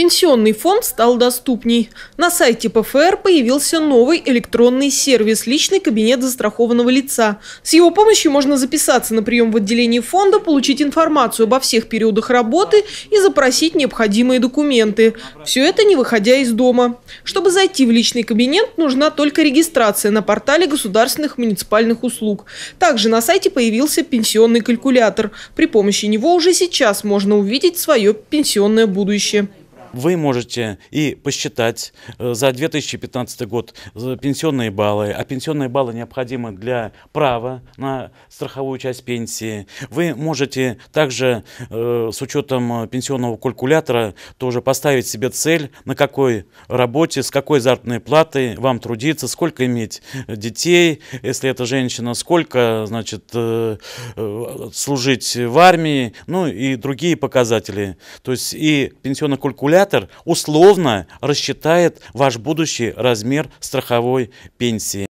Пенсионный фонд стал доступней. На сайте ПФР появился новый электронный сервис «Личный кабинет застрахованного лица». С его помощью можно записаться на прием в отделении фонда, получить информацию обо всех периодах работы и запросить необходимые документы. Все это не выходя из дома. Чтобы зайти в личный кабинет, нужна только регистрация на портале государственных муниципальных услуг. Также на сайте появился пенсионный калькулятор. При помощи него уже сейчас можно увидеть свое пенсионное будущее. Вы можете и посчитать э, за 2015 год э, пенсионные баллы, а пенсионные баллы необходимы для права на страховую часть пенсии. Вы можете также э, с учетом пенсионного калькулятора тоже поставить себе цель, на какой работе, с какой заработной платы вам трудиться, сколько иметь детей, если это женщина, сколько, значит, служить в армии, ну и другие показатели. То есть и пенсионный калькулятор калькулятор условно рассчитает ваш будущий размер страховой пенсии.